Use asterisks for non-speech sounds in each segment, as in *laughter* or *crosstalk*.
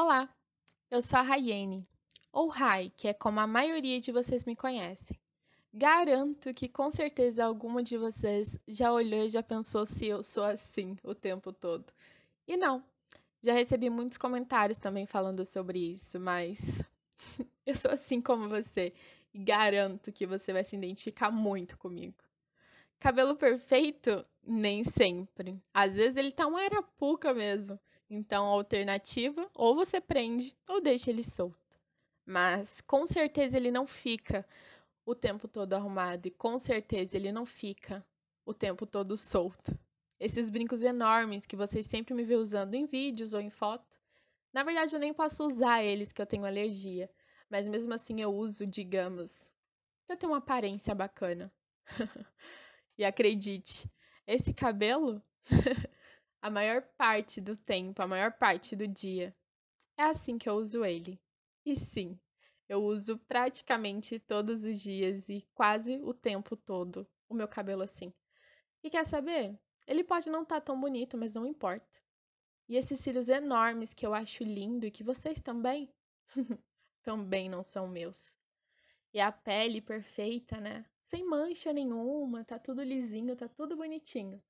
Olá, eu sou a Rayene, ou Rai, que é como a maioria de vocês me conhecem. Garanto que com certeza alguma de vocês já olhou e já pensou se eu sou assim o tempo todo. E não, já recebi muitos comentários também falando sobre isso, mas *laughs* eu sou assim como você e garanto que você vai se identificar muito comigo. Cabelo perfeito? Nem sempre. Às vezes ele tá uma arapuca mesmo. Então, a alternativa, ou você prende ou deixa ele solto. Mas com certeza ele não fica o tempo todo arrumado e com certeza ele não fica o tempo todo solto. Esses brincos enormes que vocês sempre me vê usando em vídeos ou em foto, na verdade eu nem posso usar eles que eu tenho alergia, mas mesmo assim eu uso, digamos, para ter uma aparência bacana. *laughs* e acredite, esse cabelo *laughs* a maior parte do tempo, a maior parte do dia. É assim que eu uso ele. E sim, eu uso praticamente todos os dias e quase o tempo todo o meu cabelo assim. E quer saber? Ele pode não estar tá tão bonito, mas não importa. E esses cílios enormes que eu acho lindo e que vocês também, *laughs* também não são meus. E a pele perfeita, né? Sem mancha nenhuma, tá tudo lisinho, tá tudo bonitinho.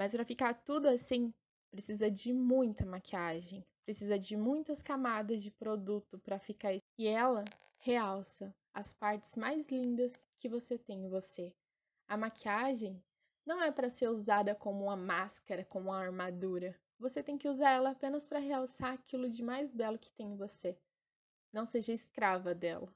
Mas para ficar tudo assim, precisa de muita maquiagem, precisa de muitas camadas de produto para ficar e ela realça as partes mais lindas que você tem em você. A maquiagem não é para ser usada como uma máscara, como uma armadura. Você tem que usar ela apenas para realçar aquilo de mais belo que tem em você. Não seja escrava dela.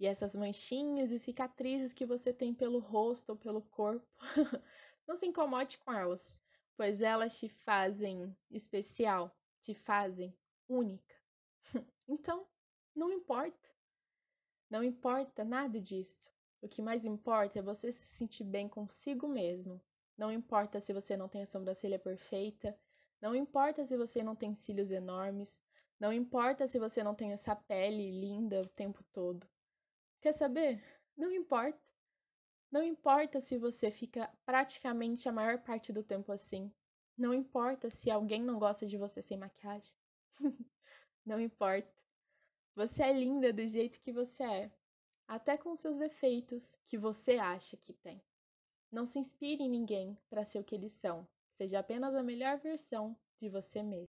E essas manchinhas e cicatrizes que você tem pelo rosto ou pelo corpo *laughs* Não se incomode com elas, pois elas te fazem especial, te fazem única. *laughs* então, não importa. Não importa nada disso. O que mais importa é você se sentir bem consigo mesmo. Não importa se você não tem a sobrancelha perfeita, não importa se você não tem cílios enormes, não importa se você não tem essa pele linda o tempo todo. Quer saber? Não importa. Não importa se você fica praticamente a maior parte do tempo assim. Não importa se alguém não gosta de você sem maquiagem. *laughs* não importa. Você é linda do jeito que você é, até com seus defeitos que você acha que tem. Não se inspire em ninguém para ser o que eles são. Seja apenas a melhor versão de você mesmo.